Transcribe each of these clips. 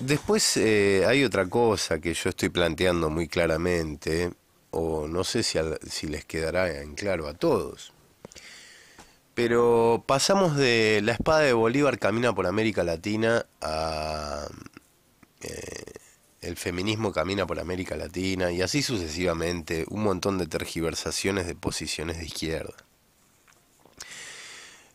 Después eh, hay otra cosa que yo estoy planteando muy claramente, o no sé si, les quedará en claro a todos, pero pasamos de la espada de Bolívar camina por América Latina a eh, el feminismo camina por América Latina y así sucesivamente un montón de tergiversaciones de posiciones de izquierda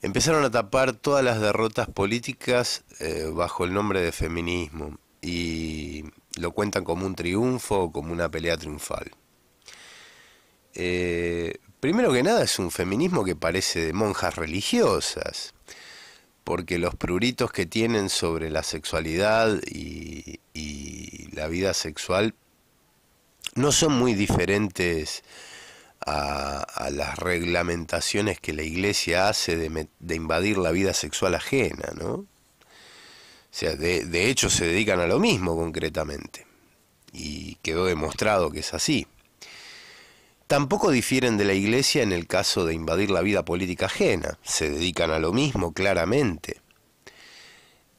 empezaron a tapar todas las derrotas políticas eh, bajo el nombre de feminismo y lo cuentan como un triunfo o como una pelea triunfal. Eh, primero que nada es un feminismo que parece de monjas religiosas, porque los pruritos que tienen sobre la sexualidad y la vida sexual no son muy diferentes a, las reglamentaciones que la iglesia hace de, invadir la vida sexual ajena, ¿no? O sea, de, hecho se dedican a lo mismo concretamente. Y quedó demostrado que es así. Tampoco difieren de la Iglesia en el caso de invadir la vida política ajena. Se dedican a lo mismo, claramente.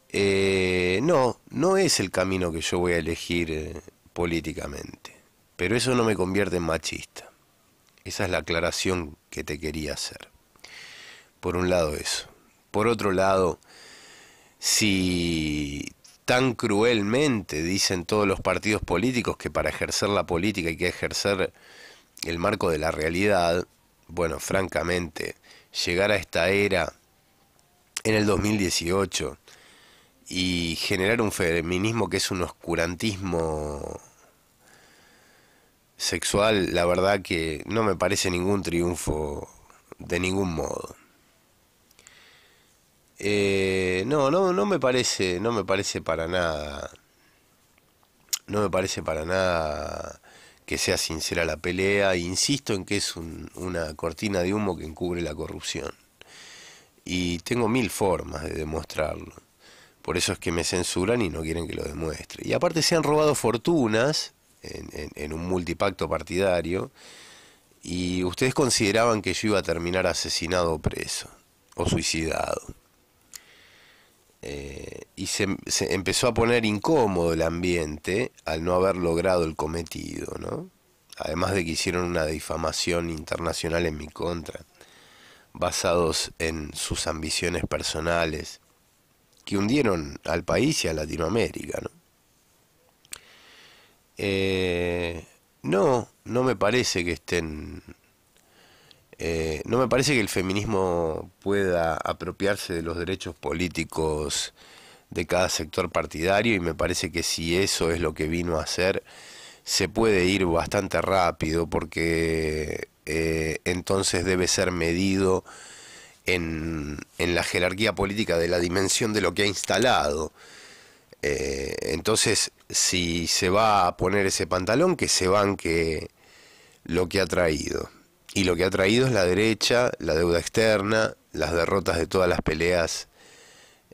Eh, no, no es el camino que yo voy a elegir eh, políticamente. Pero eso no me convierte en machista. Esa es la aclaración que te quería hacer. Por un lado eso. Por otro lado, si tan cruelmente dicen todos los partidos políticos que para ejercer la política hay que ejercer el marco de la realidad, bueno, francamente, llegar a esta era en el 2018 y generar un feminismo que es un oscurantismo sexual, la verdad que no me parece ningún triunfo de ningún modo. Eh, no, no, no me parece, no me parece para nada, no me parece para nada que sea sincera la pelea. Insisto en que es una cortina de humo que encubre la corrupción. Y tengo mil formas de demostrarlo. Por eso es que me censuran y no quieren que lo demuestre. Y aparte se han robado fortunas en, un multipacto partidario, y ustedes consideraban que yo iba a terminar asesinado o preso, o suicidado. Eh, y se, se, empezó a poner incómodo el ambiente al no haber logrado el cometido, ¿no? Además de que hicieron una difamación internacional en mi contra, basados en sus ambiciones personales, que hundieron al país y a Latinoamérica, ¿no? Eh, no, no me parece que estén... Eh, no me parece que el feminismo pueda apropiarse de los derechos políticos de cada sector partidario y me parece que si eso es lo que vino a hacer, se puede ir bastante rápido porque eh, entonces debe ser medido en, en, la jerarquía política de la dimensión de lo que ha instalado. Eh, entonces, si se va a poner ese pantalón, que se banque lo que ha traído. Y lo que ha traído es la derecha, la deuda externa, las derrotas de todas las peleas,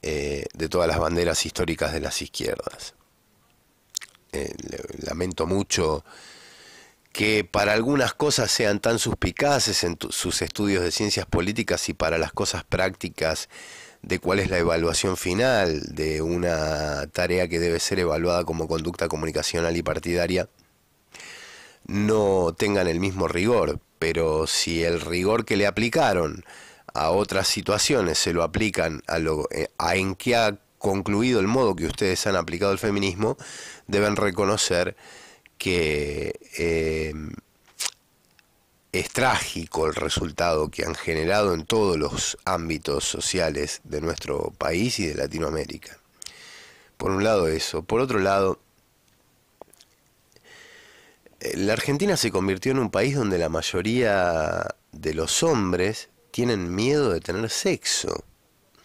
eh, de todas las banderas históricas de las izquierdas. Eh, lamento mucho que para algunas cosas sean tan suspicaces en sus estudios de ciencias políticas y para las cosas prácticas de cuál es la evaluación final de una tarea que debe ser evaluada como conducta comunicacional y partidaria, no tengan el mismo rigor, pero si el rigor que le aplicaron a otras situaciones se lo aplican a, lo, eh, a en qué ha concluido el modo que ustedes han aplicado el feminismo, deben reconocer que eh, es trágico el resultado que han generado en todos los ámbitos sociales de nuestro país y de Latinoamérica. Por un lado eso. Por otro lado, eh, la Argentina se convirtió en un país donde la mayoría de los hombres tienen miedo de tener sexo. O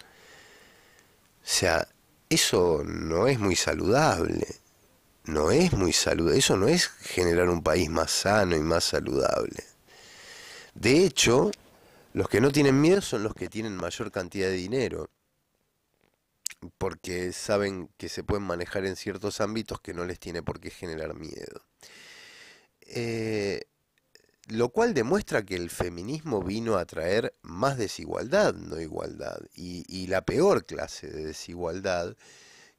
sea, eso no es muy saludable. No es muy saludable. Eso no es generar un país más sano y más saludable. De hecho, los que no tienen miedo son los que tienen mayor cantidad de dinero, porque saben que se pueden manejar en ciertos ámbitos que no les tiene por qué generar miedo. Eh, lo cual demuestra que el feminismo vino a traer más desigualdad, no igualdad, y, y la peor clase de desigualdad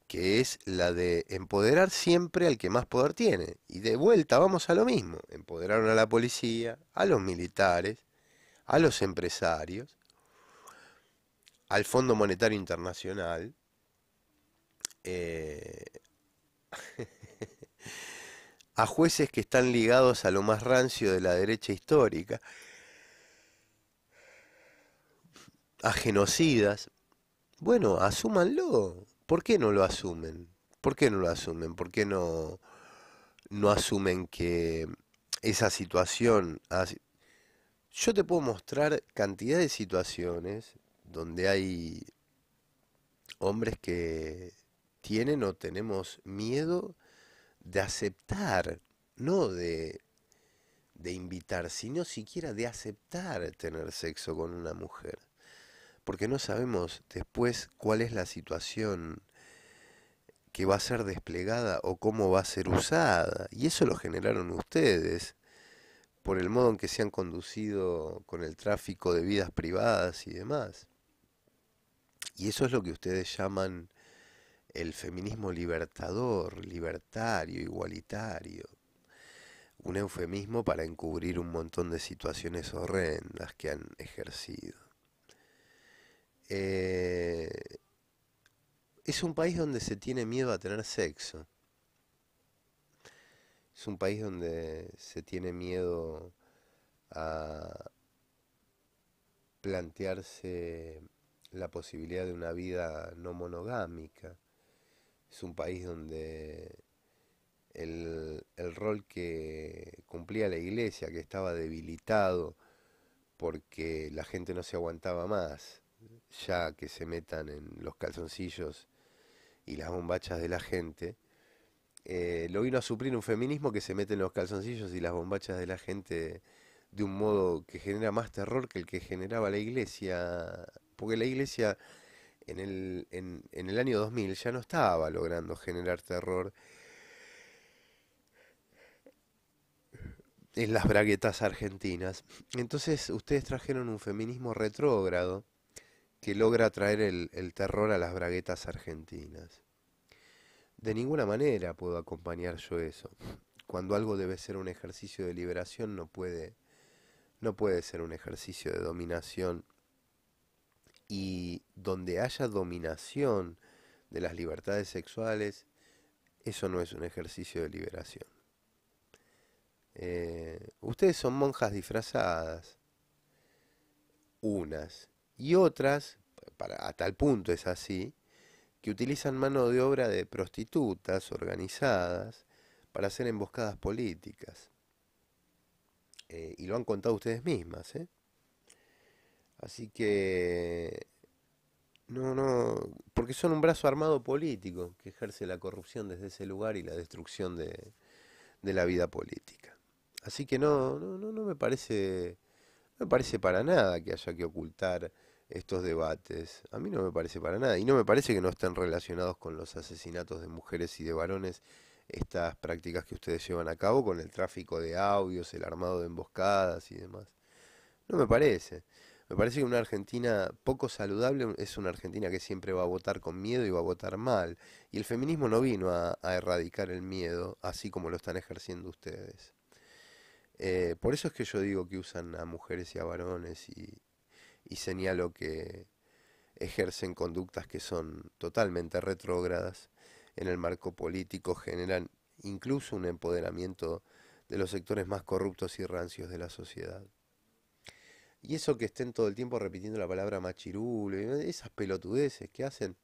que es la de empoderar siempre al que más poder tiene. Y de vuelta vamos a lo mismo. Empoderaron a la policía, a los militares, a los empresarios, al Fondo Monetario Internacional, eh, a jueces que están ligados a lo más rancio de la derecha histórica, a genocidas. Bueno, asúmanlo. ¿Por qué no lo asumen? ¿Por qué no lo asumen? ¿Por qué no, no asumen que esa situación... Yo te puedo mostrar cantidad de situaciones donde hay hombres que tienen o tenemos miedo de aceptar, no de invitar, sino siquiera de aceptar tener sexo con una mujer porque no sabemos después cuál es la situación que va a ser desplegada o cómo va a ser usada. Y eso lo generaron ustedes por el modo en que se han conducido con el tráfico de vidas privadas y demás. Y eso es lo que ustedes llaman el feminismo libertador, libertario, igualitario. Un eufemismo para encubrir un montón de situaciones horrendas que han ejercido. Eh, es un país donde se tiene miedo a tener sexo. Es un país donde se tiene miedo a plantearse la posibilidad de una vida no monogámica. Es un país donde el, el rol que cumplía la iglesia, que estaba debilitado porque la gente no se aguantaba más, ya que se metan en los calzoncillos y las bombachas de la gente, eh, lo vino a suplir un feminismo que se mete en los calzoncillos y las bombachas de la gente de un modo que genera más terror que el que generaba la iglesia, porque la iglesia en el, en, en el año 2000 ya no estaba logrando generar terror en las braguetas argentinas. Entonces ustedes trajeron un feminismo retrógrado que logra traer el, terror a las braguetas argentinas. De ninguna manera puedo acompañar yo eso. Cuando algo debe ser un ejercicio de liberación, no puede, no puede ser un ejercicio de dominación. Y donde haya dominación de las libertades sexuales, eso no es un ejercicio de liberación. Eh, ustedes son monjas disfrazadas. Unas y otras, para, a tal punto es así, que utilizan mano de obra de prostitutas organizadas para hacer emboscadas políticas. Eh, y lo han contado ustedes mismas. ¿eh? Así que... No, no, porque son un brazo armado político que ejerce la corrupción desde ese lugar y la destrucción de, la vida política. Así que no, no, no, no me parece, no me parece para nada que haya que ocultar estos debates. A mí no me parece para nada. Y no me parece que no estén relacionados con los asesinatos de mujeres y de varones estas prácticas que ustedes llevan a cabo con el tráfico de audios, el armado de emboscadas y demás. No me parece. Me parece que una Argentina poco saludable es una Argentina que siempre va a votar con miedo y va a votar mal. Y el feminismo no vino a, erradicar el miedo, así como lo están ejerciendo ustedes. Eh, por eso es que yo digo que usan a mujeres y a varones y, y señalo que ejercen conductas que son totalmente retrógradas en el marco político, generan incluso un empoderamiento de los sectores más corruptos y rancios de la sociedad. Y eso que estén todo el tiempo repitiendo la palabra machirulo, esas pelotudeces que hacen,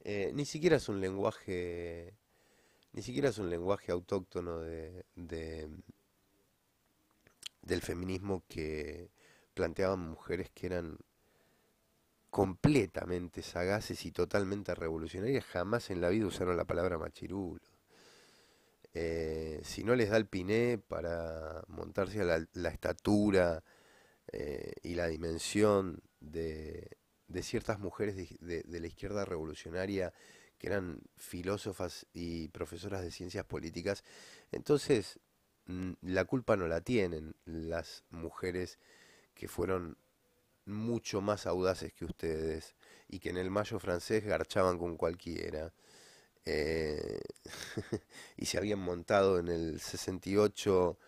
eh, ni siquiera es un lenguaje, ni siquiera es un lenguaje autóctono de del feminismo que, planteaban mujeres que eran completamente sagaces y totalmente revolucionarias, jamás en la vida usaron la palabra machirulo. Eh, si no les da el piné para montarse a la, estatura eh, y la dimensión de, ciertas mujeres de la izquierda revolucionaria que eran filósofas y profesoras de ciencias políticas, entonces mm, la culpa no la tienen las mujeres que fueron mucho más audaces que ustedes y que en el mayo francés garchaban con cualquiera. Eh, y se habían montado en el 68,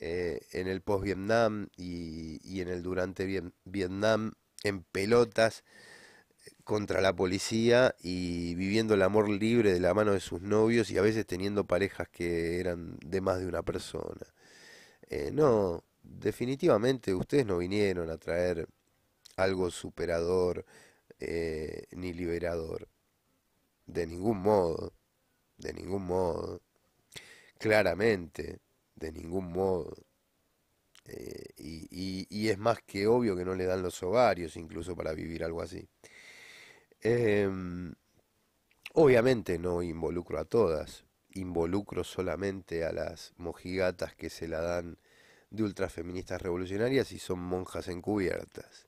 eh, en el post-Vietnam y, en el durante Vietnam en pelotas eh, contra la policía y viviendo el amor libre de la mano de sus novios y a veces teniendo parejas que eran de más de una persona. no, definitivamente ustedes no vinieron a traer algo superador eh, ni liberador. De ningún modo, de ningún modo. Claramente, de ningún modo. Eh, y, es más que obvio que no le dan los ovarios incluso para vivir algo así. Em, obviamente no involucro a todas, involucro solamente a las mojigatas que se la dan de ultrafeministas revolucionarias y son monjas encubiertas.